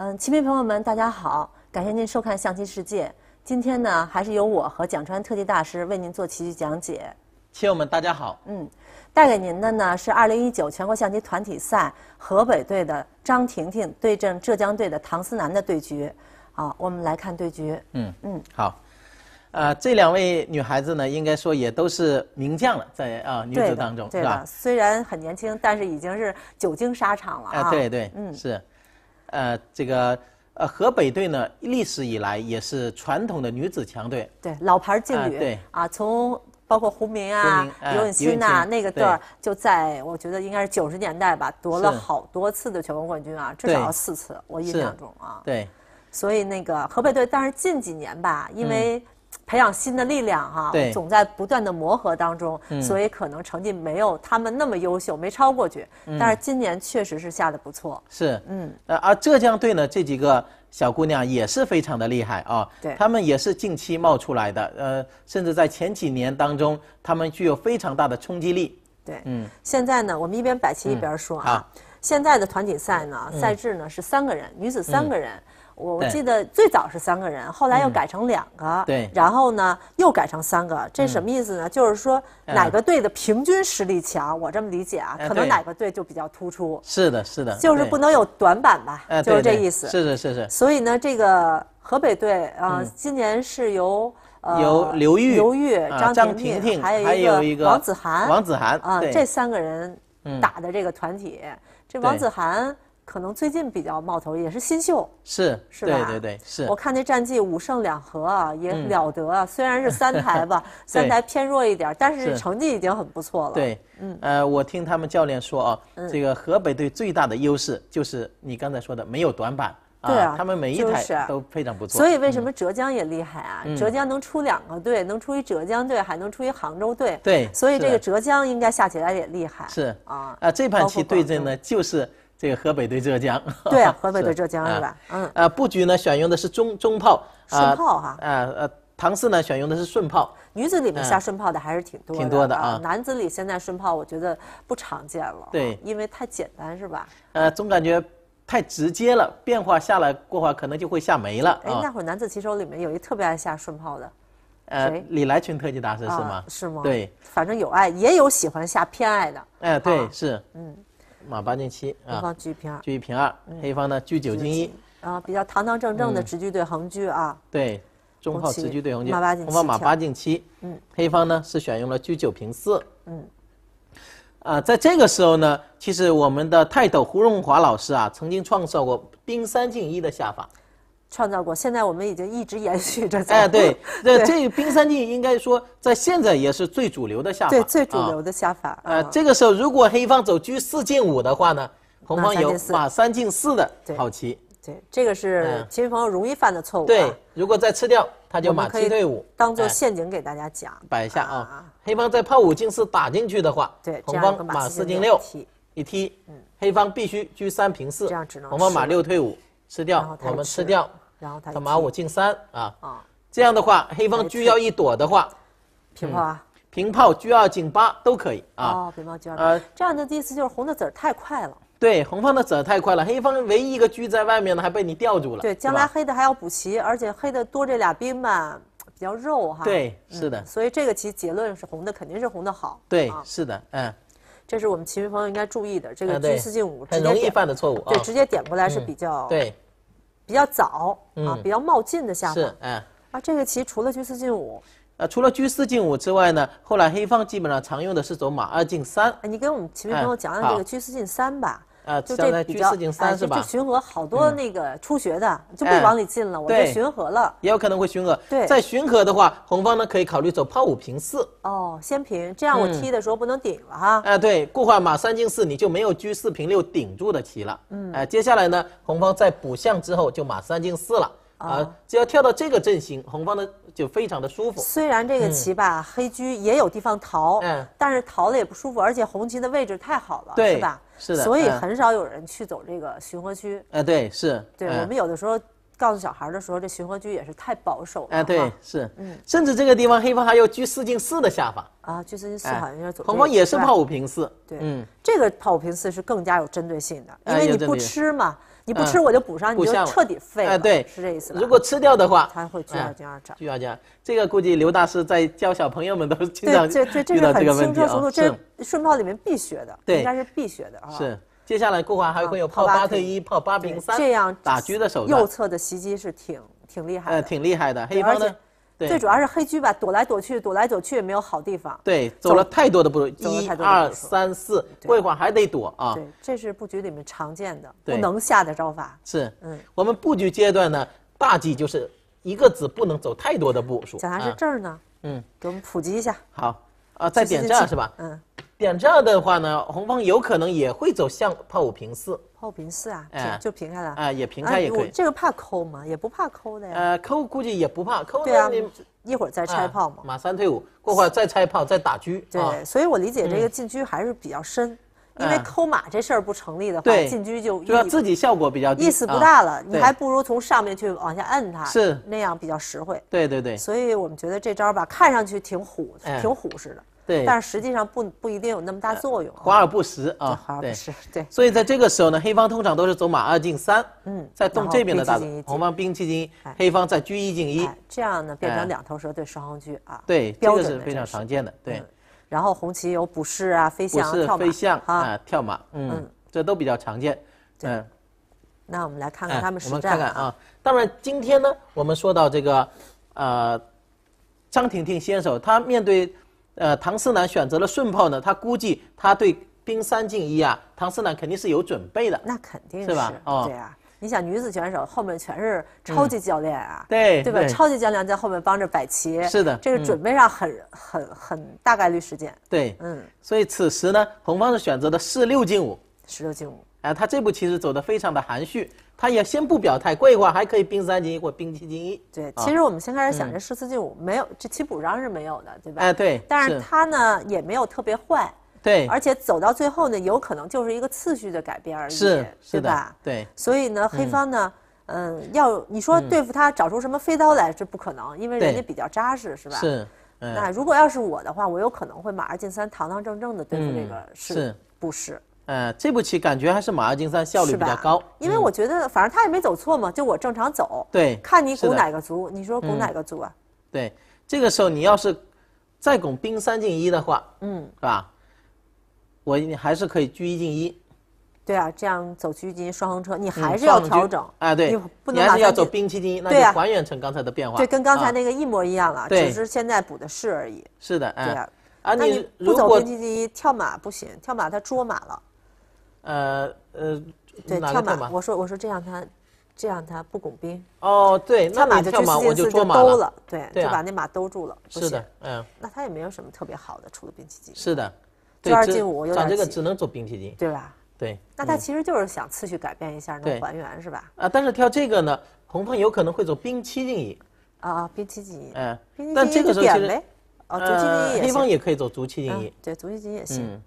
嗯，棋迷朋友们，大家好！感谢您收看《象棋世界》。今天呢，还是由我和蒋川特级大师为您做棋局讲解。棋友们，大家好！嗯，带给您的呢是二零一九全国象棋团体赛河北队的张婷婷对阵浙江队的唐思楠的对局。好，我们来看对局。嗯嗯，好。呃，这两位女孩子呢，应该说也都是名将了，在啊女子当中，对吧？虽然很年轻，但是已经是久经沙场了啊！对对，嗯是。呃，这个呃，河北队呢，历史以来也是传统的女子强队，对，老牌劲旅，对，啊，从包括胡明啊、刘永新呐，那个队，就在我觉得应该是九十年代吧，夺了好多次的全国冠军啊，至少四次，我印象中啊，对，所以那个河北队，但是近几年吧，因为。培养新的力量哈，总在不断的磨合当中，所以可能成绩没有他们那么优秀，没超过去。但是今年确实是下的不错。是，嗯，而浙江队呢，这几个小姑娘也是非常的厉害啊。对，她们也是近期冒出来的，呃，甚至在前几年当中，她们具有非常大的冲击力。对，嗯，现在呢，我们一边摆棋一边说啊。现在的团体赛呢，赛制呢是三个人，女子三个人。我我记得最早是三个人，后来又改成两个，对，然后呢又改成三个，这是什么意思呢？就是说哪个队的平均实力强，我这么理解啊，可能哪个队就比较突出。是的，是的，就是不能有短板吧，就是这意思。是的，是是。所以呢，这个河北队啊，今年是由呃由刘玉刘玉张婷婷还有一个王子涵王子涵啊这三个人打的这个团体，这王子涵。可能最近比较冒头，也是新秀，是是吧？对对对，是我看那战绩五胜两和，啊，也了得啊。虽然是三台吧，三台偏弱一点，但是成绩已经很不错了。对，嗯呃，我听他们教练说啊，这个河北队最大的优势就是你刚才说的没有短板啊，他们每一台都非常不错。所以为什么浙江也厉害啊？浙江能出两个队，能出一浙江队，还能出一杭州队。对，所以这个浙江应该下起来也厉害。是啊啊，这盘棋对阵呢就是。这个河北对浙江，对啊，河北对浙江是吧？嗯，呃，布局呢，选用的是中中炮，顺炮哈。呃呃，唐四呢，选用的是顺炮。女子里面下顺炮的还是挺多。挺多的啊。男子里现在顺炮，我觉得不常见了。对，因为太简单是吧？呃，总感觉太直接了，变化下来过话，可能就会下没了。哎，那会儿男子棋手里面有一特别爱下顺炮的，呃，李来群特级大师是吗？是吗？对，反正有爱，也有喜欢下偏爱的。哎，对，是。嗯。马八进七，啊，方一平二，平二，黑方呢车九进一，啊，比较堂堂正正的直车对横车啊，对，中炮直车对横车，红方马八进七，嗯，黑方呢是选用了车九平四，嗯，啊，在这个时候呢，其实我们的泰斗胡荣华老师啊，曾经创造过兵三进一的下法。创造过，现在我们已经一直延续着。哎，对，这这兵三进应该说在现在也是最主流的下法。对，最主流的下法。呃，这个时候如果黑方走车四进五的话呢，红方有马三进四的好棋。对，这个是黑方容易犯的错误。对，如果再吃掉，他就马七退五。当做陷阱给大家讲。摆一下啊，黑方在炮五进四打进去的话，对，红方马四进六一踢，黑方必须车三平四，红方马六退五吃掉，我们吃掉。然后他马五进三啊，啊，这样的话黑方车要一躲的话，平炮啊，平炮车二进八都可以啊，平炮车二这样的意思就是红的子儿太快了，对，红方的子太快了，黑方唯一一个车在外面呢还被你吊住了，对，将来黑的还要补齐，而且黑的多这俩兵吧比较肉哈，对，是的，所以这个其结论是红的肯定是红的好，对，是的，嗯，这是我们棋迷朋友应该注意的，这个车四进五很容易犯的错误，对，直接点过来是比较对。比较早啊，比较冒进的下法。是，啊，这个棋除了车四进五，啊，除了车四进五之外呢，后来黑方基本上常用的是走马二进三。哎，你给我们前面朋友讲讲这个车四进三吧。呃，这在居四进三是吧？巡河好多那个初学的就不往里进了，我就巡河了。也有可能会巡河。对，在巡河的话，红方呢可以考虑走炮五平四。哦，先平，这样我踢的时候不能顶了哈。哎，对，固化马三进四，你就没有居四平六顶住的棋了。嗯。哎，接下来呢，红方在补象之后就马三进四了。啊，只要跳到这个阵型，红方的就非常的舒服。虽然这个棋吧，黑车也有地方逃，嗯，但是逃了也不舒服，而且红旗的位置太好了，对吧？是的，所以很少有人去走这个巡河区。哎，对，是。对我们有的时候告诉小孩的时候，这巡河车也是太保守了。哎，对，是。嗯。甚至这个地方，黑方还有车四进四的下法。啊，车四进四好像要走。红方也是炮五平四。对。嗯，这个炮五平四是更加有针对性的，因为你不吃嘛。你不吃我就补上，你就彻底废。哎，对，是这意思。如果吃掉的话，它会居要价，要价。这个估计刘大师在教小朋友们都经常遇到这个问题啊。顺炮里面必学的，应该是必学的啊。是，接下来顾华还会有炮八退一，炮八平三，这样打车的手段，右侧的袭击是挺挺厉害。呃，挺厉害的，黑方呢？最主要是黑车吧，躲来躲去，躲来躲去也没有好地方。对，走了太多的步，一二三四，过一儿还得躲啊。对，这是布局里面常见的，不能下的招法。是，嗯，我们布局阶段呢，大忌就是一个子不能走太多的步数。讲的是这儿呢？嗯，给我们普及一下。好。啊，再点炸是吧？嗯，点炸的话呢，红方有可能也会走象炮五平四。炮五平四啊，哎，就平开了。哎，也平开也可以。这个怕抠吗？也不怕抠的呀。呃，抠估计也不怕抠，那你一会儿再拆炮嘛。马三退五，过会儿再拆炮，再打车。对，所以我理解这个进车还是比较深。因为抠马这事儿不成立的话，进居就对吧？自己效果比较意思不大了，你还不如从上面去往下摁它，是那样比较实惠。对对对。所以我们觉得这招吧，看上去挺虎，挺虎似的，对。但是实际上不不一定有那么大作用，华而不实啊，华而不实，对。所以在这个时候呢，黑方通常都是走马二进三，嗯，再动这边的大红方兵七进一，黑方再车一进一，这样呢变成两头蛇对双车啊。对，这个是非常常见的，对。然后红旗有捕仕啊，飞象跳飞象啊，跳马，嗯，这都比较常见。嗯，那我们来看看他们实战啊。当然，今天呢，我们说到这个，呃，张婷婷先手，她面对呃唐思南选择了顺炮呢，她估计她对兵三进一啊，唐思南肯定是有准备的。那肯定，是吧？啊，对啊。你想女子选手后面全是超级教练啊？对，对吧？超级教练在后面帮着摆旗，是的，这个准备上很很很大概率事件。对，嗯。所以此时呢，红方是选择的四六进五。四六进五。哎，他这步棋是走的非常的含蓄，他也先不表态，过一会儿还可以兵三进一或兵七进一。对，其实我们先开始想这十四进五没有这棋谱上是没有的，对吧？哎，对。但是他呢也没有特别坏。对，而且走到最后呢，有可能就是一个次序的改变而已，是是吧？对。所以呢，黑方呢，嗯，要你说对付他找出什么飞刀来这不可能，因为人家比较扎实，是吧？是。那如果要是我的话，我有可能会马二进三，堂堂正正的对付这个是，不是？嗯，这步棋感觉还是马二进三效率比较高，因为我觉得反正他也没走错嘛，就我正常走。对，看你拱哪个卒，你说拱哪个卒啊？对，这个时候你要是再拱兵三进一的话，嗯，是吧？我你还是可以居一进一，对啊，这样走居一进一双横车，你还是要调整啊。对，你还是要走兵七进一，那就还原成刚才的变化。对，跟刚才那个一模一样了，只是现在补的是而已。是的，对啊。啊，你不走兵七进一，跳马不行，跳马他捉马了。呃呃，对，跳马，我说我说这样他，这样他不拱兵。哦，对，那马就跳马我就捉马了，对，就把那马兜住了，是的，嗯。那他也没有什么特别好的出了兵七进一。是的。居二进五，长这个只能走兵七进一，对吧？对，那他其实就是想次序改变一下，能还原是吧？啊，但是跳这个呢，红方有可能会走兵七进一，啊，兵七进一，嗯，但这个时候其实，啊，黑方也可以走卒七进一，对，卒七进一也行。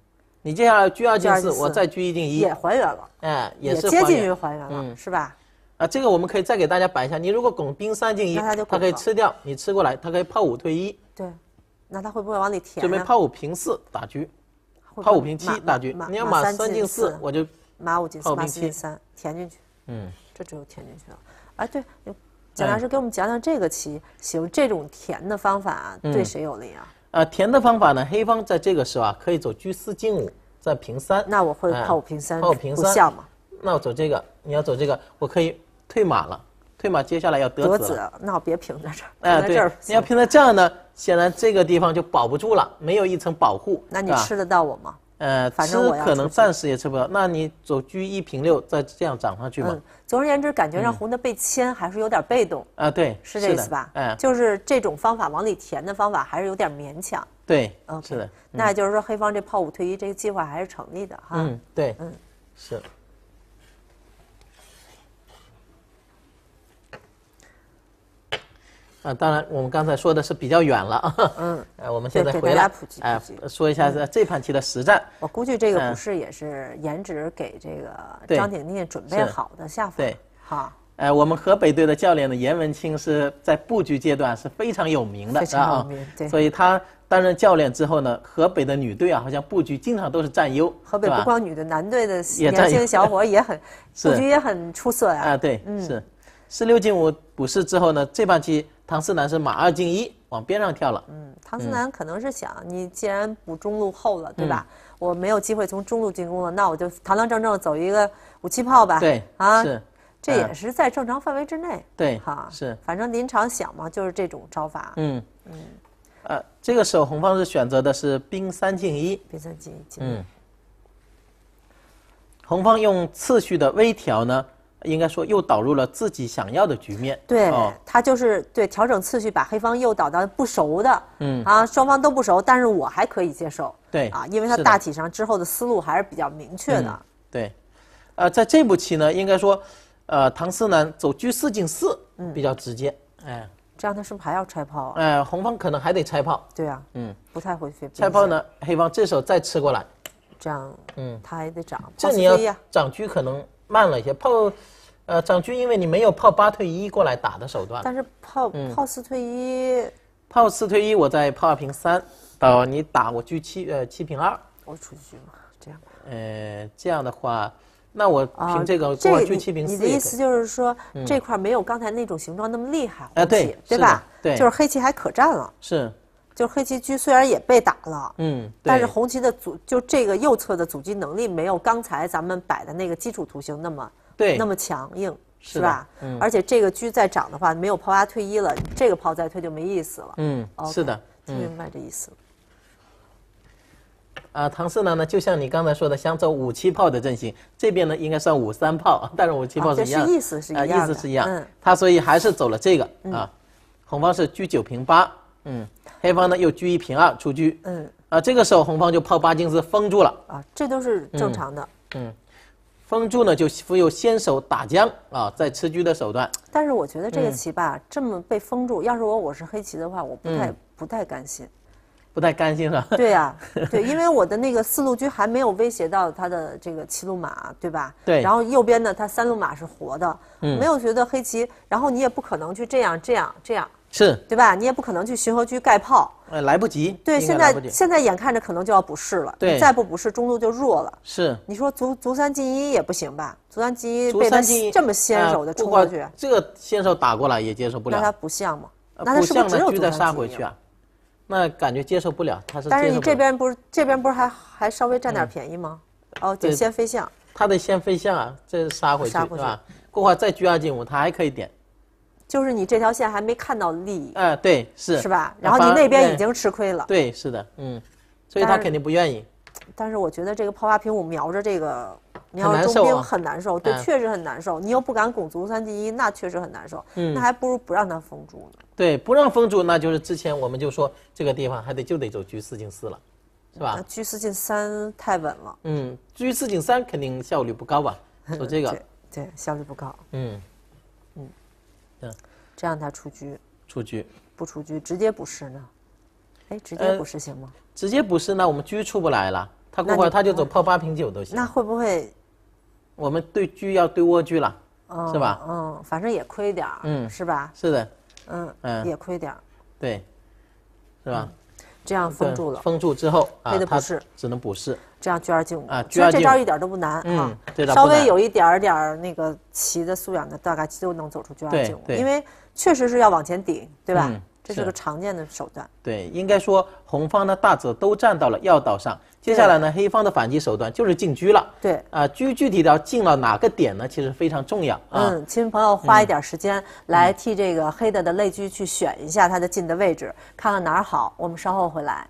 你接下来居二进四，我再居一进一，也还原了，哎，也接近于还原了，是吧？啊，这个我们可以再给大家摆一下，你如果拱兵三进一，他可以吃掉你吃过来，他可以炮五退一，对，那他会不会往里填？准备炮五平四打车。炮五平七，大军。你要马三进四，我就马五进四。炮平七三，填进去。嗯，这只有填进去了。哎，对，蒋老师给我们讲讲这个棋，行，这种填的方法对谁有利啊？呃，填的方法呢，黑方在这个时候啊，可以走车四进五，在平三。那我会炮五平三，炮平三，不象那我走这个，你要走这个，我可以退马了。退马，接下来要得子。得子，那我别平在这儿。哎，对，你要平在这儿呢？显然这个地方就保不住了，没有一层保护。那你吃得到我吗？呃，反正吃可能暂时也吃不到。那你走居一平六，再这样涨上去吗？总而言之，感觉上红的被牵还是有点被动啊。对，是这意思吧？嗯，就是这种方法往里填的方法还是有点勉强。对，嗯，是的。那就是说，黑方这炮五退一这个计划还是成立的哈。嗯，对，嗯，是。啊，当然，我们刚才说的是比较远了。嗯，我们现在回来，哎，说一下这这盘棋的实战。我估计这个不是也是颜值给这个张景念准备好的下法。对，哈。哎，我们河北队的教练的严文清是在布局阶段是非常有名的啊。对。所以他担任教练之后呢，河北的女队啊，好像布局经常都是占优。河北不光女队，男队的年轻小伙也很 布局也很出色呀。啊，对，是十六进五补士之后呢，这盘棋。唐思南是马二进一，往边上跳了。嗯，唐思南可能是想，你既然补中路后了，对吧？我没有机会从中路进攻了，那我就堂堂正正走一个武器炮吧。对，啊，是，这也是在正常范围之内。对，哈，是，反正临场想嘛，就是这种招法。嗯，嗯，呃，这个时候红方是选择的是兵三进一，兵三进一。嗯，红方用次序的微调呢。应该说，又导入了自己想要的局面。对，他就是对调整次序，把黑方诱导到不熟的。嗯，啊，双方都不熟，但是我还可以接受。对，啊，因为他大体上之后的思路还是比较明确的。对，呃，在这步棋呢，应该说，呃，唐思呢，走车四进四，比较直接。哎，这样他是不是还要拆炮啊？哎，红方可能还得拆炮。对啊。嗯。不太会飞。拆炮呢？黑方这时候再吃过来。这样，嗯，他还得长。这你要长狙可能慢了一些，炮，呃，长狙因为你没有炮八退一过来打的手段。但是炮炮四退一，炮四退一，我在炮二平三，到你打我狙七，呃，七平二，我出居吗？这样。呃，这样的话，那我凭这个过狙七平四。你的意思就是说这块没有刚才那种形状那么厉害，啊，对，对吧？对，就是黑棋还可战了。是。就黑棋车虽然也被打了，嗯，但是红旗的阻就这个右侧的阻击能力没有刚才咱们摆的那个基础图形那么对那么强硬是吧？嗯，而且这个车再涨的话没有炮压退一了，这个炮再退就没意思了。嗯，是的，听明白这意思。啊，唐四呢？呢，就像你刚才说的，想走五七炮的阵型，这边呢应该算五三炮，但是五七炮是一样，意思是一样。嗯，他所以还是走了这个啊，红方是车九平八。嗯，黑方呢又居一平二出车。嗯啊，这个时候红方就炮八进四封住了，啊，这都是正常的，嗯，封住呢就富有先手打将啊再吃车的手段。但是我觉得这个棋吧这么被封住，要是我我是黑棋的话，我不太不太甘心，不太甘心了。对呀，对，因为我的那个四路车还没有威胁到他的这个七路马，对吧？对。然后右边呢，他三路马是活的，没有觉得黑棋，然后你也不可能去这样这样这样。是，对吧？你也不可能去巡河车盖炮，哎，来不及。对，现在现在眼看着可能就要补势了，对，再不补势中路就弱了。是，你说足足三进一也不行吧？足三进一被他这么先手的冲过去，这个先手打过来也接受不了。那他不像吗？那他是补象呢？居再杀回去啊，那感觉接受不了。他是。但是你这边不是这边不是还还稍微占点便宜吗？哦，就先飞象。他得先飞象啊，这杀回去是吧？过会儿再狙二进五，他还可以点。就是你这条线还没看到利益，嗯，对，是是吧？然后你那边已经吃亏了，对，是的，嗯，所以他肯定不愿意。但是我觉得这个炮发平五瞄着这个，你要中兵很难受，对，确实很难受。你又不敢拱卒三进一，那确实很难受。嗯，那还不如不让他封住呢。对，不让封住，那就是之前我们就说这个地方还得就得走车四进四了，是吧？车四进三太稳了。嗯，车四进三肯定效率不高吧？说这个，对，效率不高。嗯。嗯，这样他出车，出车，不出车，直接补士呢？哎，直接补士行吗？直接补士那我们车出不来了，他过会儿他就走泡八瓶酒都行。那会不会？我们对车要对卧车了，是吧？嗯，反正也亏点儿，嗯，是吧？是的，嗯嗯，也亏点儿，对，是吧？这样封住了，封住之后啊，他只能补士。这样，圈二进五啊！其实这招一点都不难啊，稍微有一点点儿那个棋的素养的，大概都能走出圈二进五，因为确实是要往前顶，对吧？这是个常见的手段。对，应该说红方的大子都站到了要道上。接下来呢，黑方的反击手段就是进车了。对啊，车具体的进了哪个点呢？其实非常重要。嗯，亲朋友花一点时间来替这个黑的的肋车去选一下它的进的位置，看看哪儿好。我们稍后回来。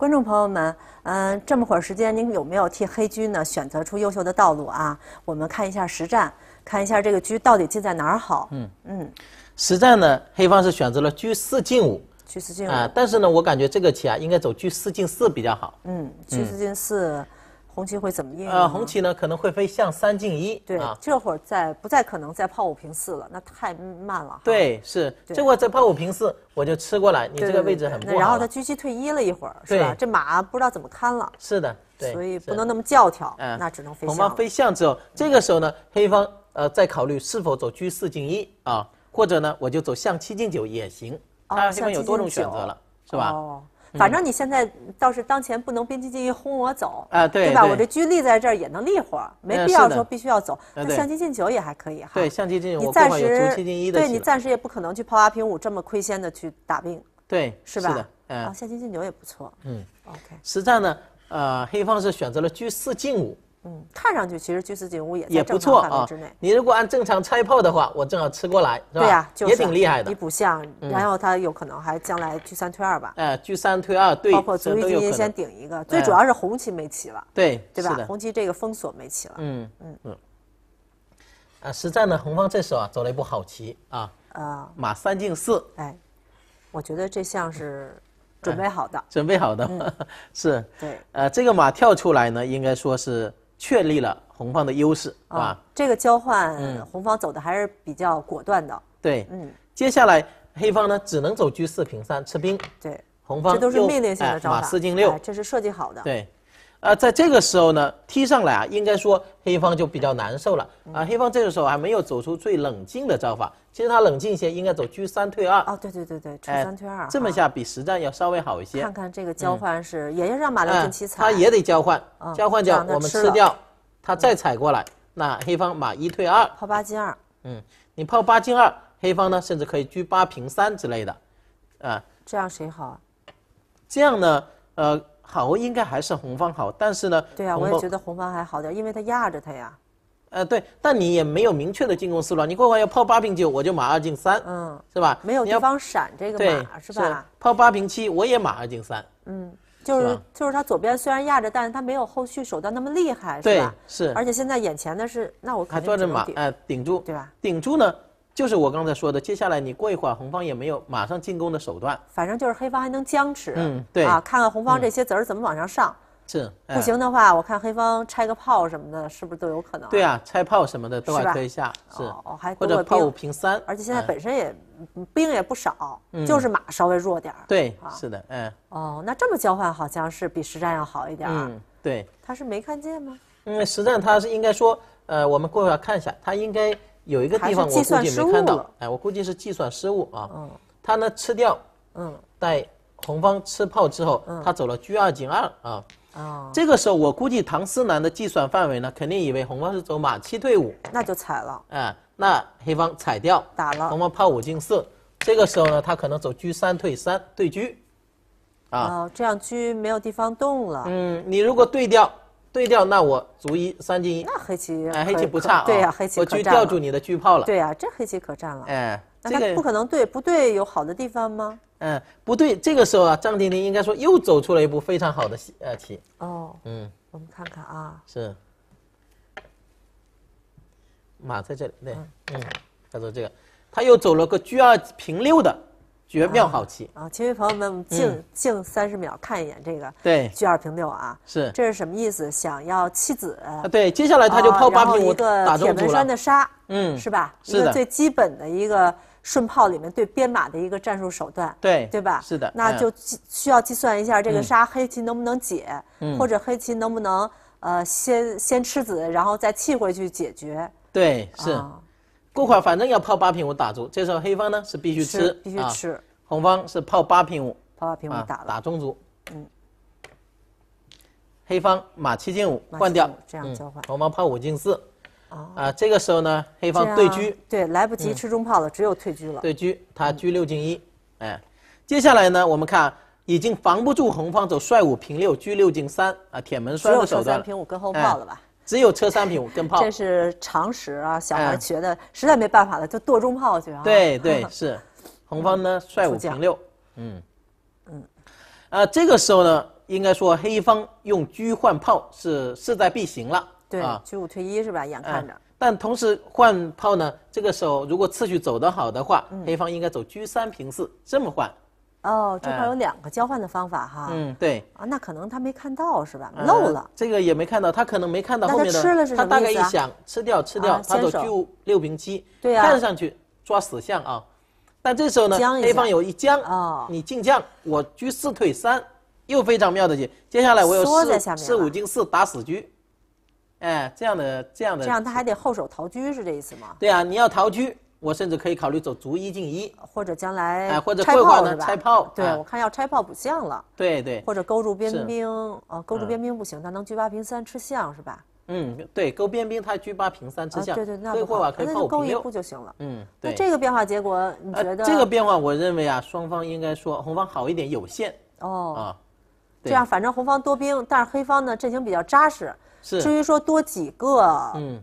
观众朋友们，嗯，这么会儿时间，您有没有替黑车呢选择出优秀的道路啊？我们看一下实战，看一下这个车到底进在哪儿好。嗯嗯，实战呢，黑方是选择了车四进五，车四进五啊，但是呢，我感觉这个棋啊，应该走车四进四比较好。嗯，车四进四。红旗会怎么应呃，红旗呢可能会飞象三进一。对，这会儿再不再可能再炮五平四了，那太慢了。对，是这会儿再炮五平四，我就吃过来。你这个位置很不好。然后他车七退一了一会儿，是吧？这马不知道怎么看了。是的，对。所以不能那么教条。嗯，那只能飞红方飞象之后，这个时候呢，黑方呃再考虑是否走车四进一啊，或者呢我就走象七进九也行。啊，然黑方有多种选择了，是吧？哦。反正你现在倒是当前不能兵七进一轰我走啊，对吧？我这车立在这儿也能立会儿，没必要说必须要走。那象机进九也还可以哈，对象棋进九，你暂时对，你暂时也不可能去炮八平五这么亏先的去打兵，对是吧？啊，象机进九也不错，嗯，OK。实战呢，呃，黑方是选择了车四进五。嗯，看上去其实车四进五也也不错你如果按正常拆炮的话，我正好吃过来，是吧？对呀，也挺厉害的。你补象，然后他有可能还将来车三推二吧？呃，车三推二，对，包括足浴基金先顶一个，最主要是红旗没起了，对对吧？红旗这个封锁没起了，嗯嗯嗯。啊，实战呢，红方这时候啊走了一步好棋啊，啊，马三进四。哎，我觉得这像是准备好的，准备好的 是。对，呃，这个马跳出来呢，应该说是。确立了红方的优势，啊、这个交换，红方走的还是比较果断的。对，嗯，接下来黑方呢，只能走车四平三吃兵。对，红方这都是命令性的招法。马四进六，这是设计好的。对。啊，在这个时候呢，踢上来啊，应该说黑方就比较难受了啊。黑方这个时候还没有走出最冷静的招法，其实他冷静一些，应该走车三退二。哦，对对对对，车三退二，这么下比实战要稍微好一些。看看这个交换是，也是让马六进七踩。他也得交换，交换掉我们吃掉，他再踩过来，那黑方马一退二，炮八进二。嗯，你炮八进二，黑方呢甚至可以车八平三之类的，啊。这样谁好？啊？这样呢，呃。好，应该还是红方好，但是呢，对啊，我也觉得红方还好点，因为它压着它呀。呃，对，但你也没有明确的进攻思路啊。你过会要炮八平九，我就马二进三，嗯，是吧？没有地方闪这个马，是吧？炮八平七，我也马二进三。嗯，就是就是他左边虽然压着，但是他没有后续手段那么厉害，是吧？对，是。而且现在眼前的是，那我还坐着马，哎，顶住，对吧？顶住呢。就是我刚才说的，接下来你过一会儿，红方也没有马上进攻的手段，反正就是黑方还能僵持。嗯，对啊，看看红方这些子儿怎么往上上。是，不行的话，我看黑方拆个炮什么的，是不是都有可能？对啊，拆炮什么的都可以下。是，哦，还或者炮五平三。而且现在本身也兵也不少，就是马稍微弱点儿。对，是的，嗯。哦，那这么交换好像是比实战要好一点。嗯，对。他是没看见吗？嗯，实战他是应该说，呃，我们过一会儿看一下，他应该。有一个地方我估计没看到，哎，我估计是计算失误啊。嗯。他呢吃掉，嗯，带红方吃炮之后，嗯，他走了车二进二啊。哦。这个时候我估计唐思南的计算范围呢，肯定以为红方是走马七退五。那就踩了。哎，那黑方踩掉。打了。红方炮五进四，这个时候呢，他可能走车三退三对车。啊，哦，这样车没有地方动了。嗯，你如果对掉。对调，那我卒一三进一，那黑棋哎，黑棋不差对呀，黑棋我狙，吊住你的车炮了，对呀，这黑棋可占了，哎，那不可能对不对有好的地方吗？嗯，不对，这个时候啊，张婷婷应该说又走出了一步非常好的呃棋哦，嗯，我们看看啊，是马在这里，对，嗯，他说这个，他又走了个车二平六的。绝妙好棋啊！亲们朋友们，静静三十秒，看一眼这个对，居二平六啊，是，这是什么意思？想要弃子对，接下来他就炮八平五打中了。一个铁门栓的杀，嗯，是吧？是的，最基本的一个顺炮里面对编码的一个战术手段，对，对吧？是的，那就需要计算一下这个杀黑棋能不能解，或者黑棋能不能呃先先吃子，然后再弃回去解决。对，是。不管反正要炮八平五打住，这时候黑方呢是必须吃，必须吃。红方是炮八平五，炮八平五打打中卒。嗯。黑方马七进五换掉，这样交换。红方炮五进四。啊。啊，这个时候呢，黑方对车，对来不及吃中炮了，只有退车了。对车，他车六进一。哎。接下来呢，我们看已经防不住红方走帅五平六，车六进三啊，铁门栓不手了。车三平五跟后炮了吧？只有车三平五跟炮，这是常识啊，小孩学的。实在没办法了，就剁中炮去啊。对对是，红方呢帅五平六，嗯嗯，呃，这个时候呢，应该说黑方用车换炮是势在必行了。对，车五退一是吧？眼看着。但同时换炮呢，这个时候如果次序走得好的话，黑方应该走车三平四这么换。哦，这块有两个交换的方法哈。嗯，对。啊，那可能他没看到是吧？漏了。这个也没看到，他可能没看到后面的。他吃了是他大概一想，吃掉吃掉，他走居六平七，对看上去抓死象啊。但这时候呢，黑方有一将，你进将，我居四退三，又非常妙的解。接下来我有四四五进四打死车，哎，这样的这样的。这样他还得后手逃车是这意思吗？对啊，你要逃车。我甚至可以考虑走卒一进一，或者将来哎，或者退炮呢？拆炮，对我看要拆炮补象了。对对，或者勾住边兵，呃，勾住边兵不行，他能居八平三吃象是吧？嗯，对，勾边兵他居八平三吃象，对对，那不吧？那就勾一步就行了。嗯，对，这个变化结果你觉得？这个变化我认为啊，双方应该说红方好一点，有限。哦，啊，这样反正红方多兵，但是黑方呢阵型比较扎实。是，至于说多几个，嗯，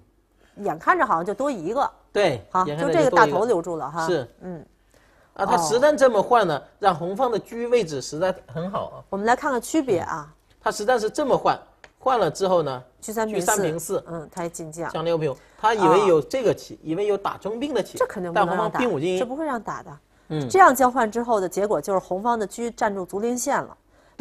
眼看着好像就多一个。对，好，就这个大头留住了哈。是，嗯，啊，他实战这么换呢，让红方的车位置实在很好。我们来看看区别啊。他实战是这么换，换了之后呢，车三、车三四，嗯，他也进将。将六平。他以为有这个棋，以为有打中兵的棋。这肯定不让打。这不会让打的。嗯。这样交换之后的结果就是红方的车占住竹林线了，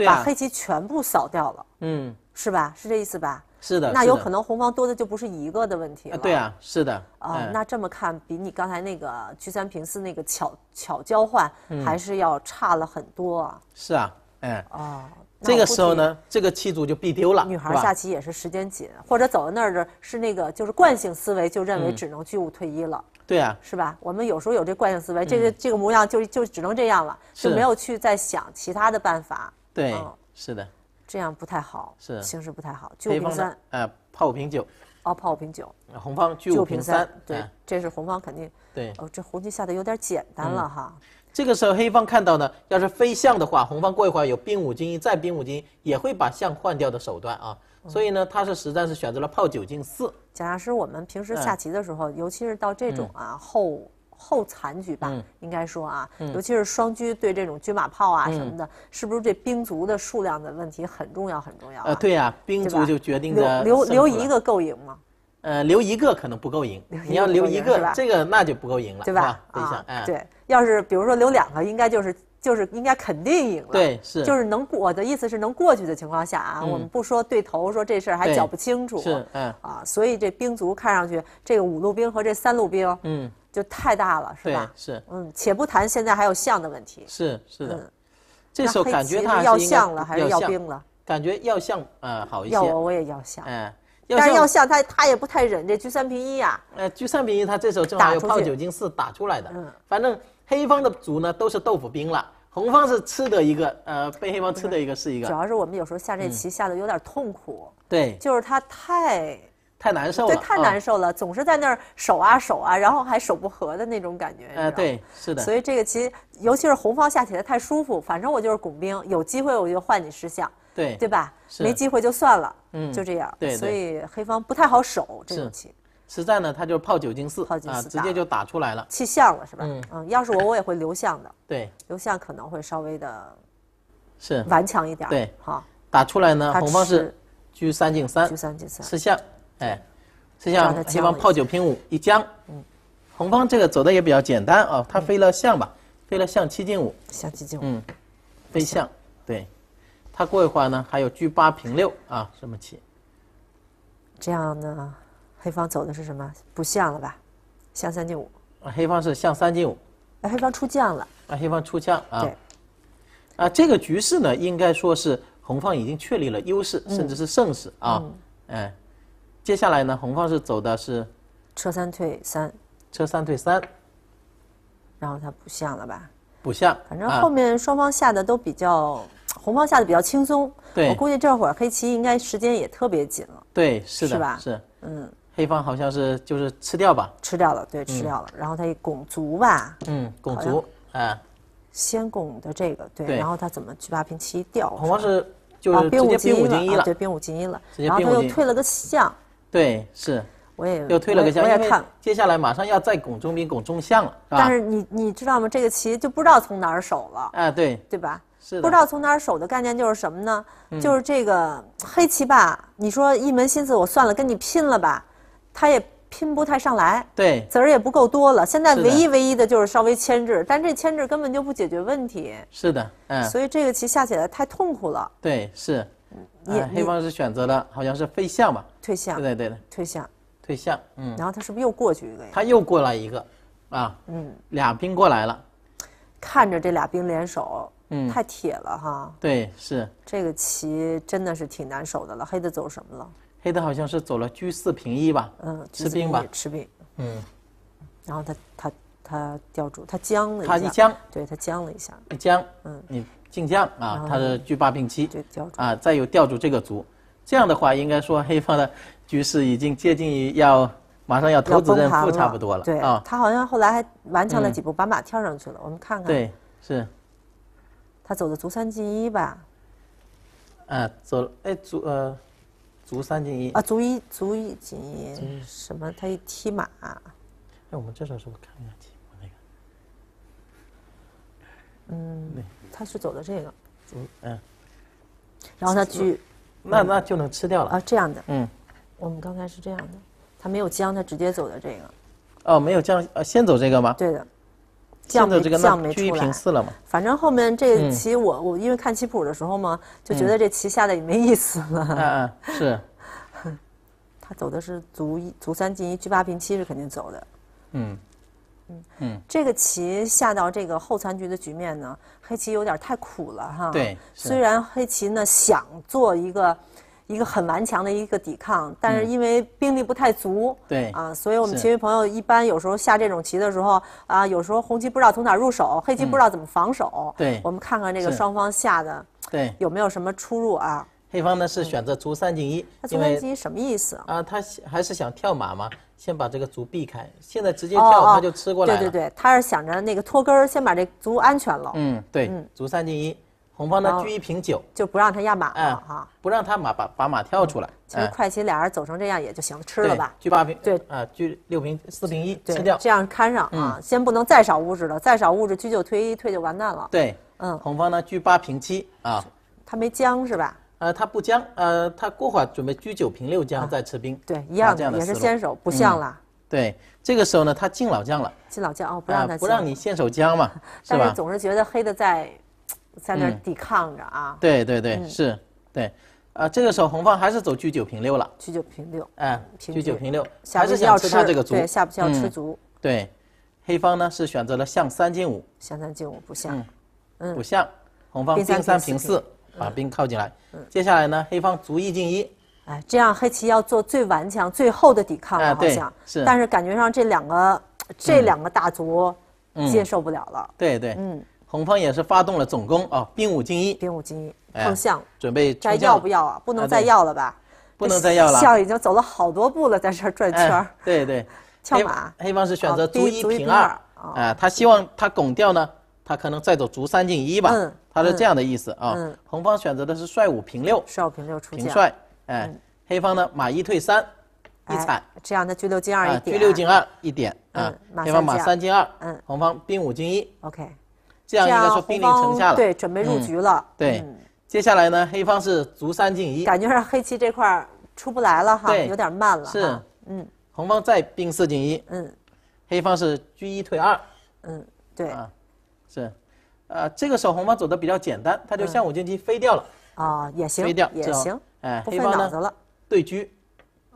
把黑棋全部扫掉了。嗯，是吧？是这意思吧？是的，那有可能红方多的就不是一个的问题了。对啊，是的。啊，那这么看，比你刚才那个居三平四那个巧巧交换，还是要差了很多啊。是啊，哎。哦。这个时候呢，这个气组就必丢了。女孩下棋也是时间紧，或者走到那儿是是那个就是惯性思维，就认为只能居五退一了。对啊。是吧？我们有时候有这惯性思维，这个这个模样就就只能这样了，就没有去再想其他的办法。对，是的。这样不太好，是形势不太好。九平三，呃，炮五平九，哦，炮五平九。红方九平三，对，这是红方肯定。对，哦，这红棋下的有点简单了哈。这个时候黑方看到呢，要是飞象的话，红方过一会儿有兵五进一，再兵五进，一也会把象换掉的手段啊。所以呢，他是实在是选择了炮九进四。贾大师，我们平时下棋的时候，尤其是到这种啊后。后残局吧，应该说啊，尤其是双狙对这种军马炮啊什么的，是不是这兵卒的数量的问题很重要很重要啊？对呀，兵卒就决定着。留留一个够赢吗？呃，留一个可能不够赢，你要留一个，这个那就不够赢了，对吧？等对，要是比如说留两个，应该就是就是应该肯定赢了，对，是，就是能，过。我的意思是能过去的情况下啊，我们不说对头，说这事儿还搅不清楚，是，嗯啊，所以这兵卒看上去，这个五路兵和这三路兵，嗯。就太大了，是吧？是，嗯，且不谈现在还有象的问题。是是的，这时候感觉他是要象了还是要兵了？感觉要象，呃，好一些。要我我也要象。嗯，但要象他他也不太忍这车三平一呀。呃，车三平一他这时候正好有炮九进四打出来的。嗯，反正黑方的卒呢都是豆腐兵了，红方是吃的一个，呃，被黑方吃的一个是一个。主要是我们有时候下这棋下的有点痛苦。对。就是他太。太难受了，对，太难受了，总是在那儿守啊守啊，然后还守不和的那种感觉。呃，对，是的。所以这个棋，尤其是红方下起来太舒服，反正我就是拱兵，有机会我就换你十相，对，对吧？没机会就算了，嗯，就这样。对，所以黑方不太好守这种棋。实战呢，他就炮九进四，炮进啊，直接就打出来了，弃象了是吧？嗯嗯，要是我，我也会留象的。对，留象可能会稍微的，是顽强一点。对，好，打出来呢，红方是居三进三，居三进三，吃象。哎，是上黑方炮九平五一将。嗯，红方这个走的也比较简单啊，他飞了象吧，飞了象七进五。象七进五。嗯，飞象。对，他过一会儿呢，还有车八平六啊，什么棋？这样呢，黑方走的是什么？不象了吧？象三进五。啊，黑方是象三进五。哎，黑方出将了。啊，黑方出将啊。对。啊，这个局势呢，应该说是红方已经确立了优势，甚至是胜势啊。嗯。哎。接下来呢？红方是走的是车三退三，车三退三，然后他补象了吧？补象。反正后面双方下的都比较，红方下的比较轻松。对。我估计这会儿黑棋应该时间也特别紧了。对，是的。是吧？是。嗯。黑方好像是就是吃掉吧？吃掉了，对，吃掉了。然后他拱卒吧？嗯，拱卒。嗯。先拱的这个，对。然后他怎么去把平七掉？红方是就是直接兵五进一了，对，兵五进一了。然后他又退了个象。对，是，我也又推了个象，因看。接下来马上要再拱中兵、拱中象了，是但是你你知道吗？这个棋就不知道从哪儿守了。哎，对，对吧？是不知道从哪儿守的概念就是什么呢？就是这个黑棋吧，你说一门心思我算了跟你拼了吧，他也拼不太上来，对，子儿也不够多了。现在唯一唯一的就是稍微牵制，但这牵制根本就不解决问题。是的，嗯。所以这个棋下起来太痛苦了。对，是。黑方是选择了好像是飞象吧，退象，对对的，退象，退象，嗯，然后他是不是又过去一个呀？他又过来一个，啊，嗯，俩兵过来了，看着这俩兵联手，嗯，太铁了哈。对，是这个棋真的是挺难守的了。黑的走什么了？黑的好像是走了车四平一吧，嗯，吃兵吧，吃兵，嗯，然后他他他吊住，他将了，他一将，对他将了一下，一将，嗯，你。进将啊，他是居八并七啊，再有调住这个卒，这样的话，应该说黑方的局势已经接近于要马上要投子认父差不多了啊。他好像后来还完成了几步，把马跳上去了，我们看看。对，是。他走的卒三进一吧？啊，走，哎，卒呃，卒三进一啊，卒一卒一进一，什么？他一踢马。哎，我们这时候是不是看下嗯，他是走的这个，嗯嗯，然后他去。慢慢就能吃掉了啊，这样的，嗯，我们刚才是这样的，他没有姜，他直接走的这个，哦，没有姜，呃，先走这个吗？对的，酱的这个酱没出来，反正后面这棋我我因为看棋谱的时候嘛，就觉得这棋下的也没意思了，嗯嗯是，他走的是卒一卒三进一，居八平七是肯定走的，嗯。嗯这个棋下到这个后残局的局面呢，黑棋有点太苦了哈。对，虽然黑棋呢想做一个一个很顽强的一个抵抗，但是因为兵力不太足。对啊，所以我们棋迷朋友一般有时候下这种棋的时候啊，有时候红棋不知道从哪入手，黑棋不知道怎么防守。对，我们看看这个双方下的对有没有什么出入啊？黑方呢是选择卒三进一，他卒三进一什么意思啊？他还是想跳马嘛，先把这个卒避开。现在直接跳他就吃过来了。对对对，他是想着那个脱根儿，先把这卒安全了。嗯，对。卒三进一，红方呢居一平九，就不让他压马了哈，不让他马把把马跳出来。其实快棋俩人走成这样也就行了，吃了吧。居八平对啊，居六平四平一，吃掉。这样看上啊，先不能再少物质了，再少物质居九退一退就完蛋了。对，嗯，红方呢居八平七啊，他没将是吧？呃，他不将，呃，他过会准备居九平六将再吃兵，对，一样的，也是先手不像了。对，这个时候呢，他进老将了。进老将哦，不让他不让你先手将嘛，是吧？总是觉得黑的在，在那抵抗着啊。对对对，是，对，啊，这个时候红方还是走居九平六了。居九平六，哎，居九平六，还是想吃他这个卒，对，下不要吃卒。对，黑方呢是选择了象三进五，象三进五不像，嗯，不像，红方兵三平四。把兵靠进来，接下来呢？黑方卒一进一，哎，这样黑棋要做最顽强、最后的抵抗了。好像。是，但是感觉上这两个，这两个大卒接受不了了。对对，嗯，红方也是发动了总攻啊，兵五进一，兵五进一，放象，准备摘要不要啊？不能再要了吧？不能再要了，象已经走了好多步了，在这儿转圈儿。对对，跳 马，黑方是选择卒一平二啊，他希望他拱掉呢。他可能再走卒三进一吧，他是这样的意思啊。红方选择的是帅五平六，帅五平六出平帅。哎，黑方呢马一退三，一踩。这样的居六进二一点，居六进二一点啊。黑方马三进二，嗯。红方兵五进一，OK。这样应该说兵临城下了，对，准备入局了。对，接下来呢，黑方是卒三进一，感觉上黑棋这块儿出不来了哈，有点慢了。是，嗯。红方再兵四进一，嗯。黑方是居一退二，嗯，对。是，呃，这个守红方走的比较简单，他就象五进七飞掉了啊，也行，飞掉也行，哎，黑方呢对车，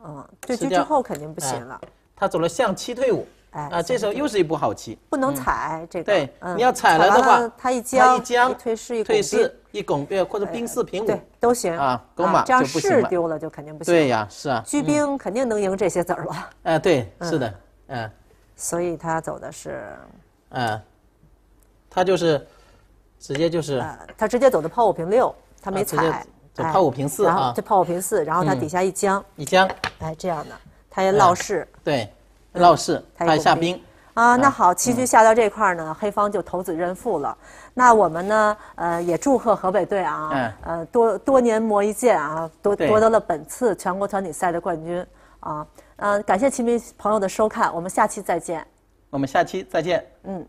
嗯，对车之后肯定不行了，他走了象七退五，哎，啊，这时候又是一步好棋，不能踩这个，对，你要踩了的话，他一将他一将退四一退士一拱对，或者兵四平五，对，都行啊，拱马这样士丢了就肯定不行，对呀，是啊，车兵肯定能赢这些子儿了，哎，对，是的，嗯，所以他走的是，嗯。他就是，直接就是，他直接走的炮五平六，他没踩，走炮五平四啊，这炮五平四，然后他底下一将一将，哎，这样的，他也闹事，对，闹事，他也下兵啊，那好，棋局下到这块儿呢，黑方就投子认负了。那我们呢，呃，也祝贺河北队啊，呃，多多年磨一剑啊，夺夺得了本次全国团体赛的冠军啊，嗯，感谢棋迷朋友的收看，我们下期再见，我们下期再见，嗯。